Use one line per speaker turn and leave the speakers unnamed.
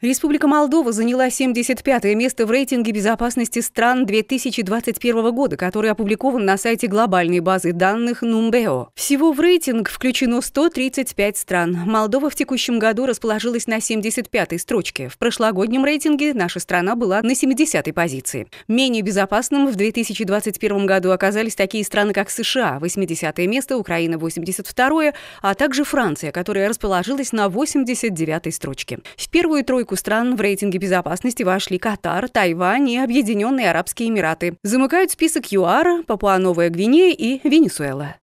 Республика Молдова заняла 75 е место в рейтинге безопасности стран 2021 года, который опубликован на сайте глобальной базы данных Numbeo. Всего в рейтинг включено 135 стран. Молдова в текущем году расположилась на 75-й строчке. В прошлогоднем рейтинге наша страна была на 70-й позиции. Менее безопасным в 2021 году оказались такие страны, как США, 80-е место, Украина 82-е, а также Франция, которая расположилась на 89-й строчке. В первую тройку десятку стран в рейтинге безопасности вошли Катар, Тайвань и Объединенные Арабские Эмираты. Замыкают список ЮАР, Папуа-Новая Гвинея и Венесуэла.